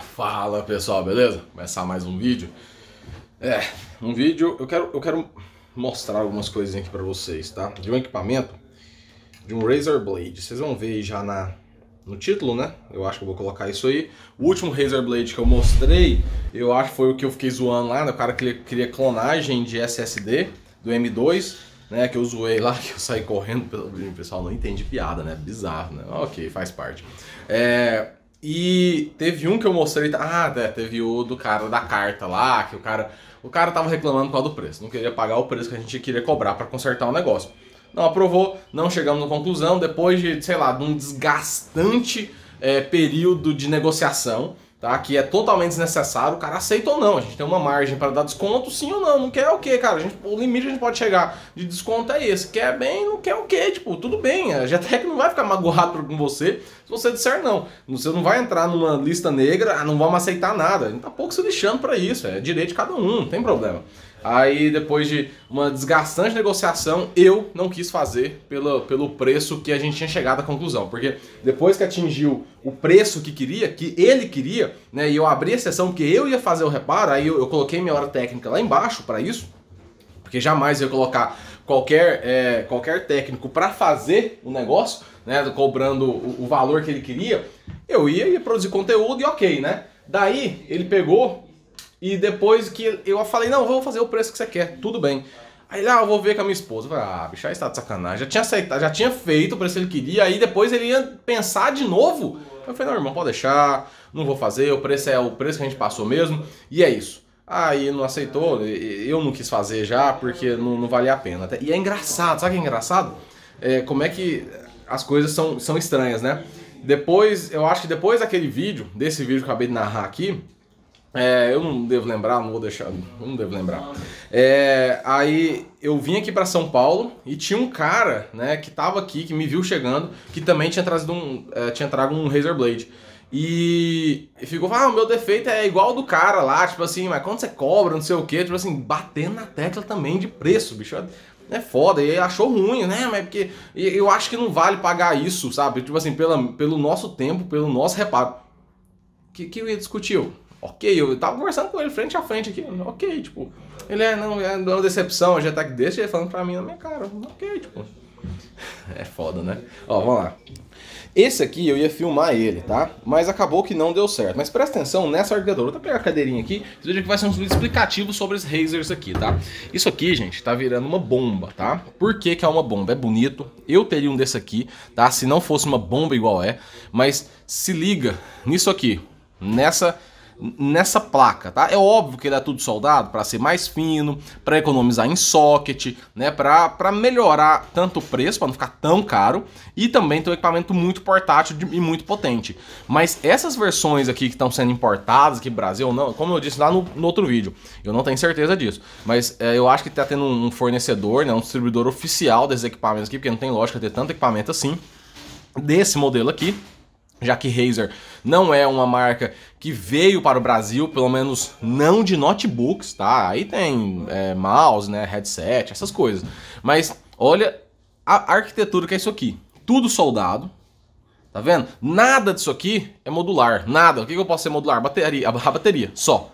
Fala pessoal, beleza? Começar mais um vídeo. É, um vídeo, eu quero, eu quero mostrar algumas coisinhas aqui pra vocês, tá? De um equipamento, de um Razer Blade. Vocês vão ver já na, no título, né? Eu acho que eu vou colocar isso aí. O último Razer Blade que eu mostrei, eu acho que foi o que eu fiquei zoando lá, né? O cara que clonagem de SSD do M2, né? Que eu zoei lá, que eu saí correndo pelo vídeo. pessoal não entende piada, né? Bizarro, né? Ok, faz parte. É... E teve um que eu mostrei. Tá, ah, é, teve o do cara da carta lá, que o cara. O cara tava reclamando por causa do preço. Não queria pagar o preço que a gente queria cobrar para consertar o negócio. Não aprovou, não chegamos na conclusão. Depois de, sei lá, de um desgastante é, período de negociação, tá? Que é totalmente desnecessário, o cara aceita ou não. A gente tem uma margem para dar desconto, sim ou não. Não quer o quê, cara? Gente, o limite que a gente pode chegar de desconto é esse. Quer bem, não quer o quê? Tipo, tudo bem. A que não vai ficar magoado com você se você disser não. Você não vai entrar numa lista negra, ah, não vamos aceitar nada. A gente tá pouco se lixando para isso. É direito de cada um, não tem problema. Aí, depois de uma desgastante negociação, eu não quis fazer pelo, pelo preço que a gente tinha chegado à conclusão. Porque depois que atingiu o preço que queria, que ele queria, né? E eu abri a sessão porque eu ia fazer o reparo, aí eu, eu coloquei minha hora técnica lá embaixo para isso. Porque jamais eu ia colocar qualquer, é, qualquer técnico para fazer o negócio, né? Cobrando o, o valor que ele queria. Eu ia, ia produzir conteúdo e ok, né? Daí ele pegou e depois que eu falei, não, vou fazer o preço que você quer, tudo bem. Aí lá ah, eu vou ver com a minha esposa. Eu falei, ah, bicho, aí está de sacanagem. Já tinha aceitado, já tinha feito o preço que ele queria, aí depois ele ia pensar de novo. Eu falei, não, irmão, pode deixar, não vou fazer, o preço é o preço que a gente passou mesmo. E é isso. Aí não aceitou, eu não quis fazer já, porque não, não valia a pena. E é engraçado, sabe o que é engraçado? É, como é que as coisas são, são estranhas, né? Depois, eu acho que depois daquele vídeo, desse vídeo que eu acabei de narrar aqui, é, eu não devo lembrar, não vou deixar, não devo lembrar. É, aí eu vim aqui para São Paulo e tinha um cara, né, que tava aqui, que me viu chegando, que também tinha trazido um, é, tinha trago um Razer Blade. E ficou, ah, o meu defeito é igual do cara lá, tipo assim, mas quando você cobra, não sei o quê, tipo assim, batendo na tecla também de preço, bicho. É, é foda, e achou ruim, né? Mas porque eu acho que não vale pagar isso, sabe? Tipo assim, pela, pelo nosso tempo, pelo nosso reparo. O que, que eu ia discutir? ok, eu tava conversando com ele frente a frente aqui, ok, tipo, ele é, não, é, é uma decepção, já é tá aqui desse jeito falando pra mim na minha cara, ok, tipo, é foda, né? Ó, vamos lá. Esse aqui eu ia filmar ele, tá? Mas acabou que não deu certo. Mas presta atenção nessa arquitetura. Vou pegar a cadeirinha aqui. Vocês vejam que vai ser um vídeo explicativo sobre os razers aqui, tá? Isso aqui, gente, tá virando uma bomba, tá? Por que que é uma bomba? É bonito. Eu teria um desse aqui, tá? Se não fosse uma bomba igual é. Mas se liga nisso aqui. Nessa nessa placa, tá? É óbvio que ele é tudo soldado para ser mais fino, para economizar em socket, né? Para melhorar tanto o preço, para não ficar tão caro, e também ter um equipamento muito portátil e muito potente. Mas essas versões aqui que estão sendo importadas aqui no Brasil, não, como eu disse lá no, no, outro vídeo, eu não tenho certeza disso, mas é, eu acho que tá tendo um fornecedor, né? Um distribuidor oficial desses equipamentos aqui, porque não tem lógica ter tanto equipamento assim, desse modelo aqui, já que Razer não é uma marca que veio para o Brasil, pelo menos não de notebooks, tá? Aí tem é, mouse, né, headset, essas coisas. Mas olha a arquitetura que é isso aqui. Tudo soldado, tá vendo? Nada disso aqui é modular, nada. O que, que eu posso ser modular? Bateria, a bateria, só.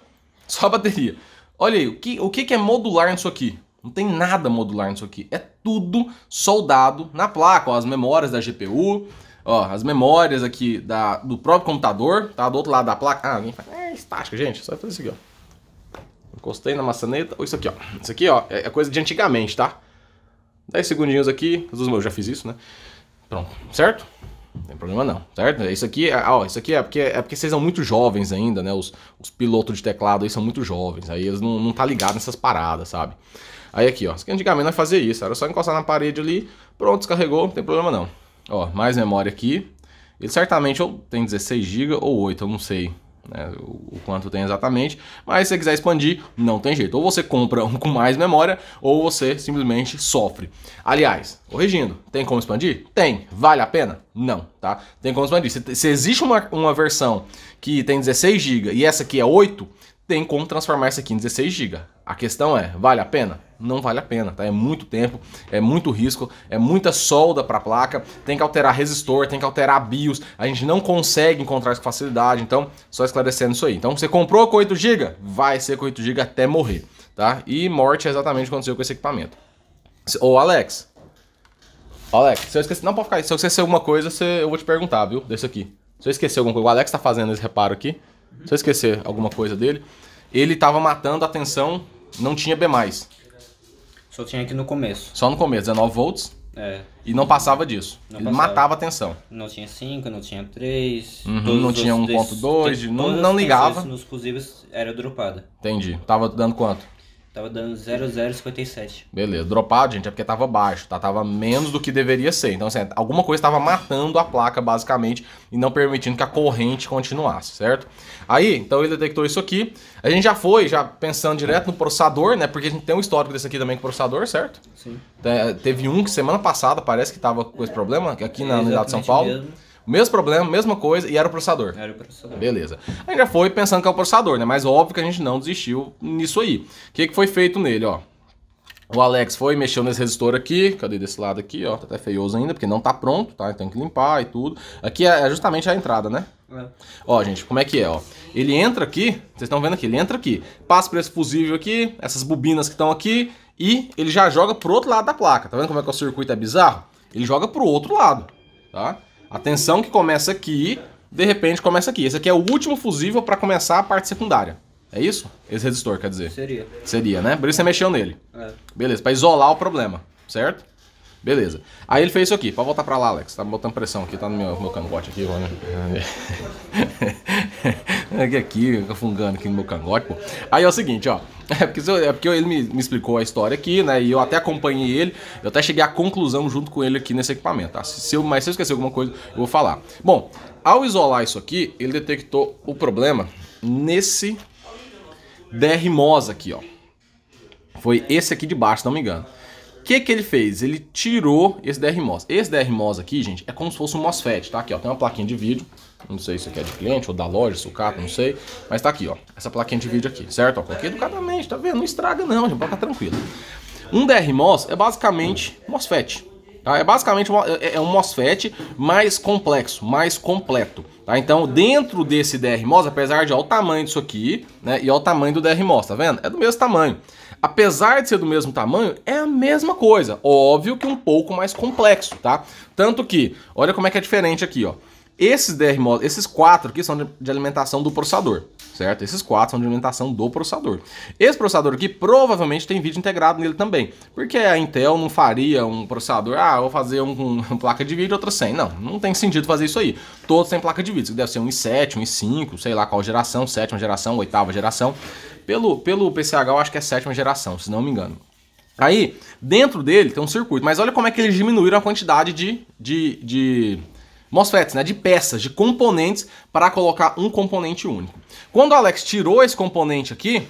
Só a bateria. Olha aí, o que, o que, que é modular nisso aqui? Não tem nada modular nisso aqui. É tudo soldado na placa, ó, as memórias da GPU, Ó, as memórias aqui da, do próprio computador, tá? Do outro lado da placa. Ah, alguém fala, é, é estática, gente. Só fazer isso aqui, ó. Encostei na maçaneta. Ou isso aqui, ó. Isso aqui, ó, é, é coisa de antigamente, tá? 10 segundinhos aqui. Eu já fiz isso, né? Pronto, certo? Não tem problema não, certo? É isso aqui, é, ó, isso aqui é porque, é porque vocês são muito jovens ainda, né? Os, os pilotos de teclado aí são muito jovens, aí eles não, não tá ligados nessas paradas, sabe? Aí aqui, ó, antigamente nós fazia isso, era só encostar na parede ali, pronto, descarregou, não tem problema não. Ó, mais memória aqui. Ele certamente ou tem 16 GB ou 8, eu não sei né, o quanto tem exatamente. Mas se você quiser expandir, não tem jeito. Ou você compra um com mais memória, ou você simplesmente sofre. Aliás, corrigindo, tem como expandir? Tem. Vale a pena? Não, tá? Tem como expandir. Se, se existe uma, uma versão que tem 16 GB e essa aqui é 8 tem como transformar isso aqui em 16 GB. A questão é, vale a pena? Não vale a pena, tá? É muito tempo, é muito risco, é muita solda para a placa, tem que alterar resistor, tem que alterar BIOS, a gente não consegue encontrar isso com facilidade, então só esclarecendo isso aí. Então você comprou com 8 GB, vai ser com 8 GB até morrer, tá? E morte é exatamente o que aconteceu com esse equipamento. Ô Alex, Alex, se eu esquecer, não pode ficar aí, se eu esquecer alguma coisa, você... eu vou te perguntar, viu? Desse aqui. Se eu esquecer alguma coisa, o Alex tá fazendo esse reparo aqui. Uhum. Se eu esquecer alguma coisa dele, ele estava matando a tensão, não tinha B+. Só tinha aqui no começo. Só no começo, 19 volts. É. E não passava disso. Não ele passava. matava a tensão. Não tinha 5, não tinha 3. Uhum, não tinha 1.2, não, não ligava. Nos fusíveis era dropada. Entendi. Tava dando quanto? Tava dando 0,057. Beleza, dropado, gente, é porque tava baixo, tá? Tava menos do que deveria ser. Então, assim, alguma coisa tava matando a placa, basicamente, e não permitindo que a corrente continuasse, certo? Aí, então ele detectou isso aqui. A gente já foi, já pensando direto no processador, né? Porque a gente tem um histórico desse aqui também com processador, certo? Sim. Te, é, teve um que semana passada parece que tava com esse problema, aqui na é, unidade de São Paulo. Mesmo. Mesmo problema, mesma coisa, e era o processador. Era o processador. Beleza. A gente já foi pensando que é o processador, né? Mas óbvio que a gente não desistiu nisso aí. O que, que foi feito nele, ó? O Alex foi, mexeu nesse resistor aqui, cadê desse lado aqui, ó, tá até feioso ainda, porque não tá pronto, tá? Tem que limpar e tudo. Aqui é, é justamente a entrada, né? É. Ó, gente, como é que é, ó. Ele entra aqui, vocês estão vendo aqui, ele entra aqui, passa por esse fusível aqui, essas bobinas que estão aqui, e ele já joga pro outro lado da placa. Tá vendo como é que o circuito é bizarro? Ele joga pro outro lado, tá? A tensão que começa aqui, de repente começa aqui. Esse aqui é o último fusível para começar a parte secundária. É isso? Esse resistor, quer dizer? Seria. Seria, né? Por isso você mexeu nele. É. Beleza, para isolar o problema, certo? Beleza. Aí ele fez isso aqui. Pode voltar pra lá, Alex. Tá botando pressão aqui. Tá no meu, meu cangote aqui. aqui, aqui, fungando aqui no meu cangote, pô. Aí é o seguinte, ó. É porque, é porque ele me, me, explicou a história aqui, né? E eu até acompanhei ele. Eu até cheguei à conclusão junto com ele aqui nesse equipamento, tá? Se eu, mas se eu esquecer alguma coisa, eu vou falar. Bom, ao isolar isso aqui, ele detectou o problema nesse DR MOS aqui, ó. Foi esse aqui de baixo, se não me engano que que ele fez? Ele tirou esse DRMOS. Esse DRMOS aqui, gente, é como se fosse um MOSFET, tá? Aqui, ó, tem uma plaquinha de vídeo. Não sei se isso aqui é de cliente ou da loja, sucata, não sei. Mas tá aqui, ó, essa plaquinha de vídeo aqui, certo? Ó, coloquei educadamente, tá vendo? Não estraga não, gente, pode ficar tranquilo. Um DRMOS é basicamente MOSFET, Tá? É basicamente é, é um MOSFET mais complexo, mais completo. Tá? Então, dentro desse DRMOS, apesar de ó, o tamanho disso aqui, né? E ó, o tamanho do DRMOS, tá vendo? É do mesmo tamanho apesar de ser do mesmo tamanho, é a mesma coisa. Óbvio que um pouco mais complexo, tá? Tanto que, olha como é que é diferente aqui, ó. Esses DRMOS, esses quatro aqui são de, alimentação do processador, certo? Esses quatro são de alimentação do processador. Esse processador aqui provavelmente tem vídeo integrado nele também, porque a Intel não faria um processador, ah, vou fazer um com um, placa de vídeo e outro sem. Não, não tem sentido fazer isso aí. Todos têm placa de vídeo, deve ser um i7, um i5, sei lá qual geração, sétima geração, oitava geração. Pelo, pelo PCH, eu acho que é sétima geração, se não me engano. Aí, dentro dele tem um circuito, mas olha como é que eles diminuíram a quantidade de, de, de MOSFETs, né, de peças, de componentes, para colocar um componente único. Quando o Alex tirou esse componente aqui,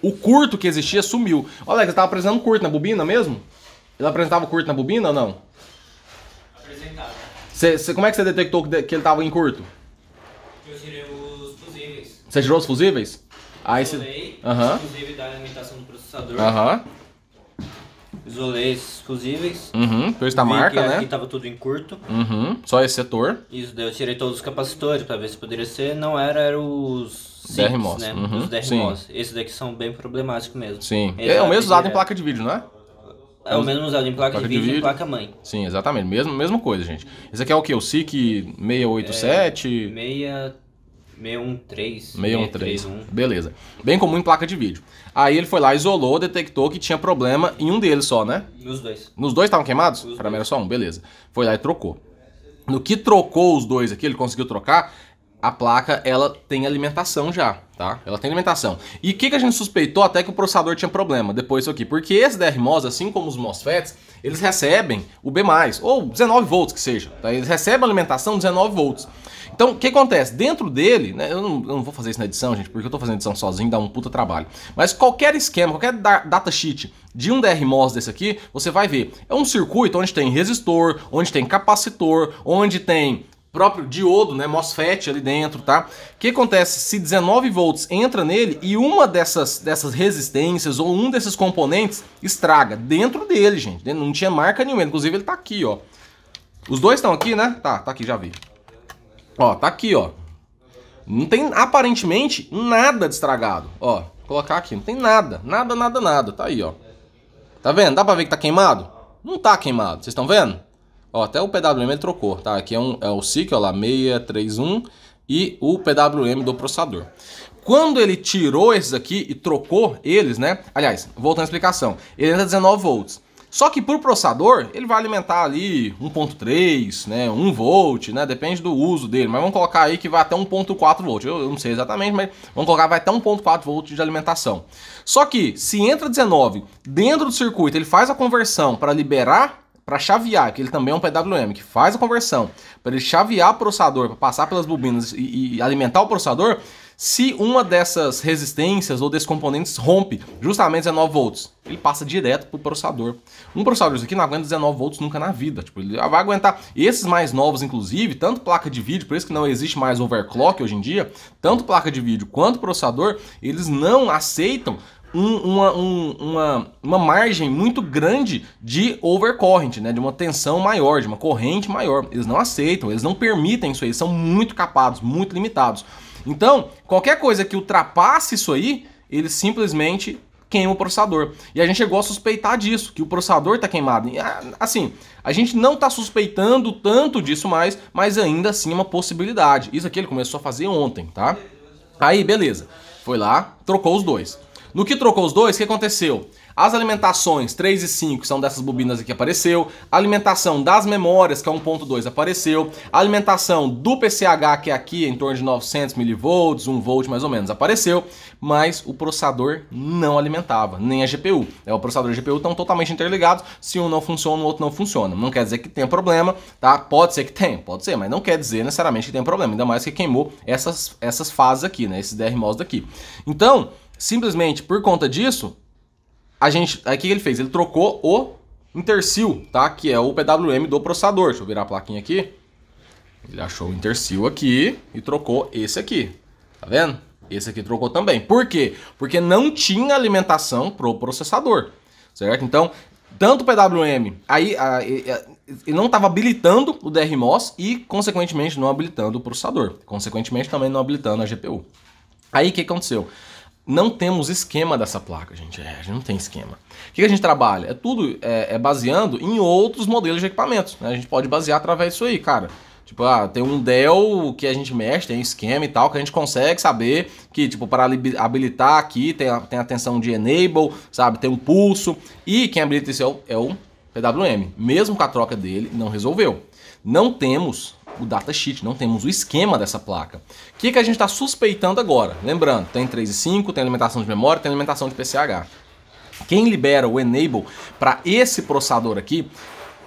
o curto que existia sumiu. O Alex, estava apresentando curto na bobina mesmo? Ele apresentava curto na bobina ou não? Apresentava. Cê, cê, como é que você detectou que, ele estava em curto? Eu tirei os fusíveis. Você tirou os fusíveis? Aí isolei, cê... uhum. exclusivo da alimentação do processador. Isolei esses exclusíveis. Uhum, da tá marca, que né? Aqui tava tudo em curto. Uhum, só esse setor. Isso, daí eu tirei todos os capacitores para ver se poderia ser. Não era, era os... DRMOS. Né? Uhum. Os DRMOS. Esses daqui são bem problemáticos mesmo. Sim. é o mesmo usado é em placa de vídeo, não é? É o mesmo usado em placa, placa de, vídeo, de vídeo e placa mãe. Sim, exatamente. Mesmo, mesma coisa, gente. Esse aqui é o que? O SIC 687? É, 6... 613. 613. Beleza. Bem comum em placa de vídeo. Aí ele foi lá, isolou, detectou que tinha problema em um deles só, né? Nos dois. Nos dois estavam queimados? Nos Era só um, beleza. Foi lá e trocou. No que trocou os dois aqui, ele conseguiu trocar, a placa ela tem alimentação já, tá? Ela tem alimentação. E o que, que a gente suspeitou até que o processador tinha problema depois disso aqui? Porque esse DRMOS, assim como os MOSFETs, eles recebem o B+, ou 19 volts que seja. Tá? Eles recebem a alimentação 19 volts. Então, o que acontece? Dentro dele, né, eu, não, eu não, vou fazer isso na edição, gente, porque eu tô fazendo edição sozinho, dá um puta trabalho. Mas qualquer esquema, qualquer da, datasheet de um DRMOS desse aqui, você vai ver. É um circuito onde tem resistor, onde tem capacitor, onde tem próprio diodo, né, MOSFET ali dentro, tá? O que acontece se 19 volts entra nele e uma dessas, dessas resistências ou um desses componentes estraga dentro dele, gente. Não tinha marca nenhuma, inclusive ele tá aqui, ó. Os dois estão aqui, né? Tá, tá aqui, já vi. Ó, tá aqui, ó. Não tem aparentemente nada de estragado. Ó, vou colocar aqui, não tem nada, nada, nada, nada. Tá aí, ó. Tá vendo? Dá pra ver que tá queimado? Não tá queimado, vocês estão vendo? Ó, até o PWM ele trocou, tá? Aqui é, um, é o SIC, ó lá, 631 e o PWM do processador. Quando ele tirou esses aqui e trocou eles, né? Aliás, voltando à explicação, ele entra 19 volts. Só que para o processador, ele vai alimentar ali 1.3, né, 1 volt, né, depende do uso dele, mas vamos colocar aí que vai até 1.4 volt, eu, eu, não sei exatamente, mas vamos colocar vai até 1.4 volt de alimentação. Só que se entra 19 dentro do circuito, ele faz a conversão para liberar para chavear, que ele também é um PWM, que faz a conversão, para ele chavear o processador, para passar pelas bobinas e, e alimentar o processador, se uma dessas resistências ou desses componentes rompe justamente 19 volts, ele passa direto pro processador. Um processador isso aqui não aguenta 19 volts nunca na vida, tipo, ele vai aguentar. Esses mais novos inclusive, tanto placa de vídeo, por isso que não existe mais overclock hoje em dia, tanto placa de vídeo quanto processador, eles não aceitam um, uma, um, uma, uma margem muito grande de overcorrent, né? De uma tensão maior, de uma corrente maior. Eles não aceitam, eles não permitem isso aí, eles são muito capados, muito limitados. Então, qualquer coisa que ultrapasse isso aí, ele simplesmente queima o processador. E a gente chegou a suspeitar disso, que o processador está queimado. Ah, assim, a gente não está suspeitando tanto disso mais, mas ainda assim é uma possibilidade. Isso aqui ele começou a fazer ontem, tá? Aí, beleza. Foi lá, trocou os dois. No que trocou os dois, o que aconteceu? As alimentações 3 e 5 são dessas bobinas aqui que apareceu. A alimentação das memórias, que é 1.2, apareceu. A alimentação do PCH, que é aqui em torno de 900 mV, 1 V mais ou menos, apareceu. Mas o processador não alimentava, nem a GPU. É, o processador e a GPU estão totalmente interligados. Se um não funciona, o outro não funciona. Não quer dizer que tenha problema, tá? Pode ser que tenha, pode ser, mas não quer dizer necessariamente que tenha problema. Ainda mais que queimou essas, essas fases aqui, né? Esses DRMOS daqui. Então... Simplesmente por conta disso, a gente, aí o que ele fez? Ele trocou o intersil, tá? Que é o PWM do processador. Deixa eu virar a plaquinha aqui. Ele achou o intersil aqui e trocou esse aqui. Tá vendo? Esse aqui trocou também. Por quê? Porque não tinha alimentação pro processador, certo? Então, tanto o PWM, aí a, a, ele não estava habilitando o DRMOS e, consequentemente, não habilitando o processador. Consequentemente, também não habilitando a GPU. Aí, o que aconteceu? não temos esquema dessa placa, gente. É, a gente não tem esquema. O que a gente trabalha? É tudo é, é baseando em outros modelos de equipamentos. Né? A gente pode basear através disso aí, cara. Tipo, ah, tem um Dell que a gente mexe, tem um esquema e tal, que a gente consegue saber que, tipo, para habilitar aqui tem a, tem a tensão de enable, sabe? Tem um pulso. E quem habilita isso é o, é o PWM. Mesmo com a troca dele, não resolveu. Não temos o datasheet, não temos o esquema dessa placa. O que, que a gente está suspeitando agora? Lembrando, tem 3 e 5, tem alimentação de memória, tem alimentação de PCH. Quem libera o enable para esse processador aqui,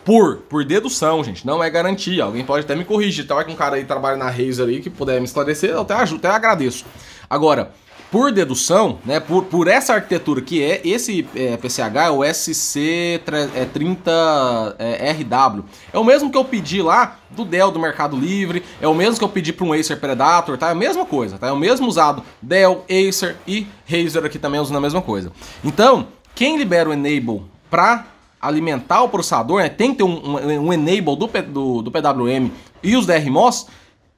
por, por dedução, gente, não é garantia. Alguém pode até me corrigir, tá? que um cara aí trabalha na Razer aí que puder me esclarecer, eu até ajudo, até agradeço. Agora, por dedução, né, por, por essa arquitetura que é esse é, PCH, é o SC30RW, é, é, é o mesmo que eu pedi lá do Dell do Mercado Livre, é o mesmo que eu pedi para um Acer Predator, tá? É a mesma coisa, tá? É o mesmo usado Dell, Acer e Razer aqui também usando a mesma coisa. Então, quem libera o Enable para alimentar o processador, né, tem que ter um, um, um Enable do, do, do PWM e os DRMOS,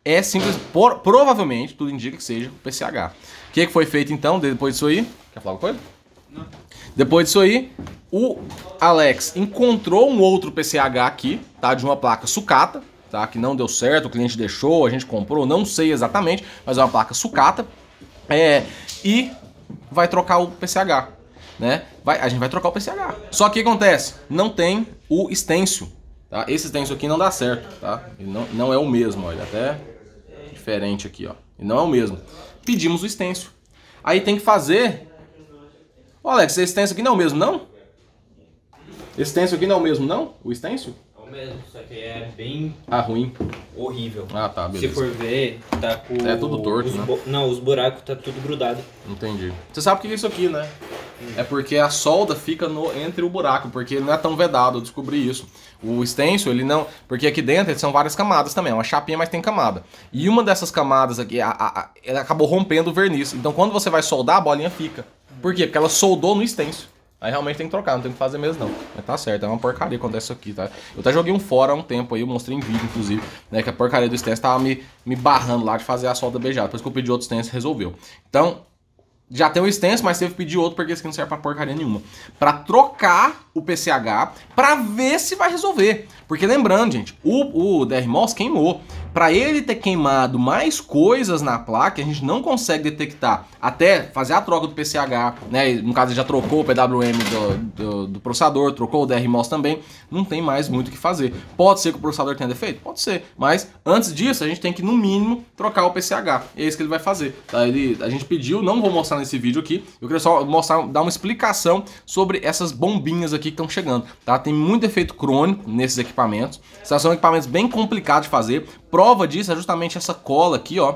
é simples, por, provavelmente, tudo indica que seja o PCH. O que, que foi feito então depois disso aí? Quer falar alguma coisa? Não. Depois disso aí, o Alex encontrou um outro PCH aqui, tá? De uma placa sucata, tá? Que não deu certo, o cliente deixou, a gente comprou, não sei exatamente, mas é uma placa sucata. É, e vai trocar o PCH, né? Vai, a gente vai trocar o PCH. Só que o que acontece? Não tem o stencil Tá? Esse tenso aqui não dá certo, tá? Ele não, não é o mesmo, olha, até diferente aqui, ó. Ele não é o mesmo. Pedimos o extenso. Aí tem que fazer... Ô, Alex, esse tenso aqui não é o mesmo, não? Esse tenso aqui não é o mesmo, não? O extenso? mesmo, só que é bem. Ah, ruim. Horrível. Ah, tá, beleza. Se for ver, tá com. É tudo torto, né? bu... Não, os buracos tá tudo grudado. Entendi. Você sabe o que é isso aqui, né? É porque a solda fica no, entre o buraco, porque ele não é tão vedado, eu descobri isso. O extenso, ele não. Porque aqui dentro são várias camadas também, é uma chapinha, mas tem camada. E uma dessas camadas aqui, a, a, ela acabou rompendo o verniz. Então quando você vai soldar, a bolinha fica. Por quê? Porque ela soldou no extenso. Aí realmente tem que trocar, não tem que fazer mesmo não. Mas tá certo, é uma porcaria quando é isso aqui, tá? Eu até joguei um fora há um tempo aí, eu mostrei em vídeo, inclusive, né? Que a porcaria do Stance tava me, me barrando lá de fazer a solda beijada. Por isso que eu pedi outro Stance resolveu. Então, já tem um Stance, mas teve que pedir outro porque esse aqui não serve pra porcaria nenhuma. Pra trocar o PCH, pra ver se vai resolver. Porque lembrando, gente, o, o DR Moss queimou para ele ter queimado mais coisas na placa, a gente não consegue detectar até fazer a troca do PCH, né? No caso, ele já trocou o PWM do, do, do processador, trocou o DRMOS também, não tem mais muito o que fazer. Pode ser que o processador tenha defeito? Pode ser, mas antes disso, a gente tem que, no mínimo, trocar o PCH. é isso que ele vai fazer. Tá? Ele, a gente pediu, não vou mostrar nesse vídeo aqui, eu queria só mostrar, dar uma explicação sobre essas bombinhas aqui que estão chegando, tá? Tem muito efeito crônico nesses equipamentos, são equipamentos bem complicados de fazer, Prova disso é justamente essa cola aqui, ó,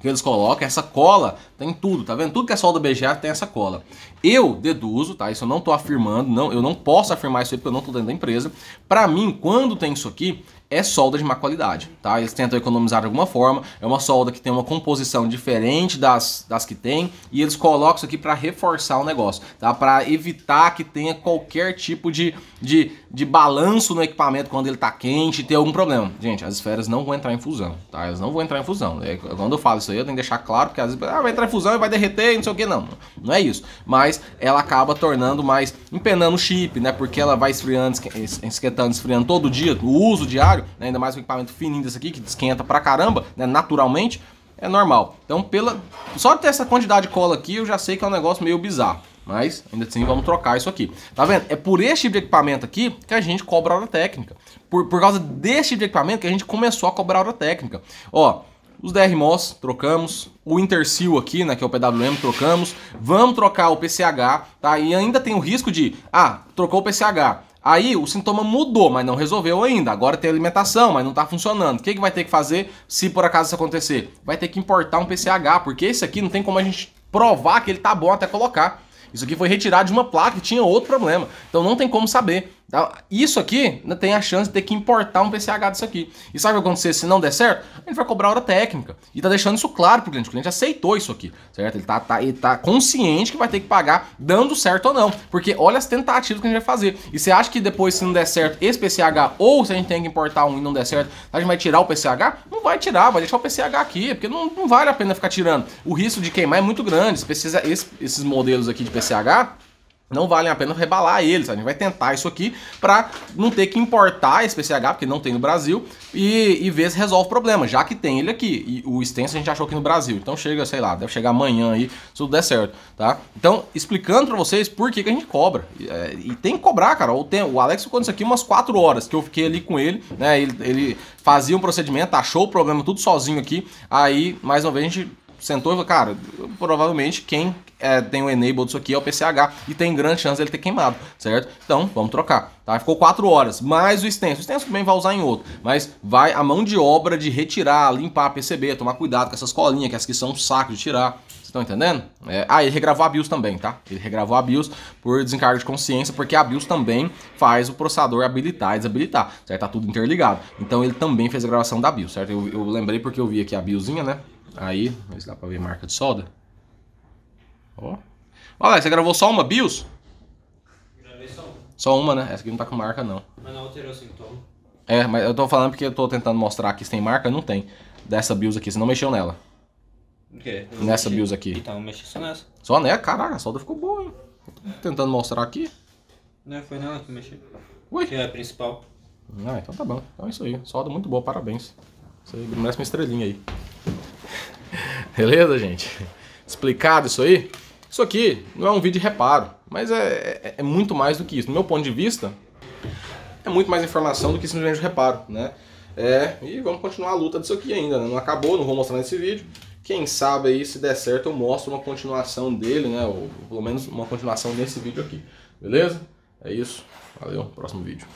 que eles colocam, essa cola tem tudo, tá vendo? Tudo que é sol da BGA tem essa cola. Eu deduzo, tá? Isso eu não tô afirmando, não, eu não posso afirmar isso aí porque eu não tô dentro da empresa. Para mim, quando tem isso aqui, é solda de má qualidade, tá? Eles tentam economizar de alguma forma, é uma solda que tem uma composição diferente das, das que tem e eles colocam isso aqui para reforçar o negócio, tá? Para evitar que tenha qualquer tipo de, de, de balanço no equipamento quando ele tá quente e ter algum problema. Gente, as esferas não vão entrar em fusão, tá? Elas não vão entrar em fusão. É, quando eu falo isso aí, eu tenho que deixar claro, porque às vezes ah, vai entrar em fusão e vai derreter, não sei o que, não. Não é isso. Mas ela acaba tornando mais, empenando o chip, né? Porque ela vai esfriando, esquentando, esfriando todo dia, o uso diário né? ainda mais o equipamento fininho desse aqui, que esquenta pra caramba, né? naturalmente, é normal. Então, pela só ter essa quantidade de cola aqui, eu já sei que é um negócio meio bizarro. Mas, ainda assim, vamos trocar isso aqui. Tá vendo? É por esse tipo de equipamento aqui que a gente cobra hora técnica. Por, por causa desse tipo de equipamento que a gente começou a cobrar hora técnica. Ó, os DR DR-MOS trocamos, o Interseal aqui, né, que é o PWM, trocamos. Vamos trocar o PCH, tá? E ainda tem o risco de, ah, trocou o PCH. Aí o sintoma mudou, mas não resolveu ainda. Agora tem alimentação, mas não está funcionando. O que, que vai ter que fazer se por acaso isso acontecer? Vai ter que importar um PCH, porque esse aqui não tem como a gente provar que ele tá bom até colocar. Isso aqui foi retirado de uma placa que tinha outro problema. Então não tem como saber. Tá? Isso aqui né, tem a chance de ter que importar um PCH disso aqui. E sabe o que vai acontecer se não der certo? A gente vai cobrar hora técnica. E tá deixando isso claro pro cliente. O cliente aceitou isso aqui, certo? Ele tá, tá ele tá consciente que vai ter que pagar dando certo ou não. Porque olha as tentativas que a gente vai fazer. E você acha que depois, se não der certo esse PCH, ou se a gente tem que importar um e não der certo, a gente vai tirar o PCH? Não vai tirar, vai deixar o PCH aqui, é porque não, não vale a pena ficar tirando. O risco de queimar é muito grande. Precisa, esse, esses modelos aqui de PCH não valem a pena rebalar eles. A gente vai tentar isso aqui para não ter que importar esse PCH, porque não tem no Brasil, e, e ver se resolve o problema, já que tem ele aqui. E o extenso a gente achou aqui no Brasil. Então chega, sei lá, deve chegar amanhã aí, se tudo der certo, tá? Então, explicando para vocês por que, que a gente cobra. É, e tem que cobrar, cara. O, tem, o Alex ficou nisso aqui umas 4 horas que eu fiquei ali com ele, né? Ele, ele fazia um procedimento, achou o problema tudo sozinho aqui. Aí, mais uma vez, a gente sentou e falou, cara, provavelmente quem é, tem o enable disso aqui é o PCH e tem grande chance dele ter queimado, certo? Então, vamos trocar, tá? Ficou 4 horas, mais o extenso. O extenso também vai usar em outro, mas vai a mão de obra de retirar, limpar perceber, tomar cuidado com essas colinhas, que é as que são um saco de tirar. Vocês estão entendendo? É... ah, ele regravou a BIOS também, tá? Ele regravou a BIOS por desencargo de consciência, porque a BIOS também faz o processador habilitar e desabilitar, certo? Tá tudo interligado. Então ele também fez a gravação da BIOS, certo? Eu, eu lembrei porque eu vi aqui a BIOSinha, né? Aí, vê se dá pra ver marca de solda. Ó. Olha lá, você gravou só uma BIOS? Gravei só uma. Só uma, né? Essa aqui não tá com marca, não. Mas não alterou assim, o então. sintoma. É, mas eu tô falando porque eu tô tentando mostrar aqui se tem marca, não tem. Dessa BIOS aqui, você não mexeu nela. O quê? nessa mexi. BIOS aqui. Então, eu mexi só nessa. Só nessa? Caraca, a solda ficou boa, hein? tentando mostrar aqui. Não, foi nela que eu mexi. Ui? Que é a principal. Ah, então tá bom. Então é isso aí. Solda muito boa, parabéns. Você merece uma estrelinha aí. Beleza, gente? Explicado isso aí? Isso aqui não é um vídeo de reparo, mas é, é, é muito mais do que isso. Do meu ponto de vista, é muito mais informação do que simplesmente reparo, né? É, e vamos continuar a luta disso aqui ainda, né? Não acabou, não vou mostrar nesse vídeo. Quem sabe aí, se der certo, eu mostro uma continuação dele, né? Ou pelo menos uma continuação nesse vídeo aqui. Beleza? É isso. Valeu, próximo vídeo.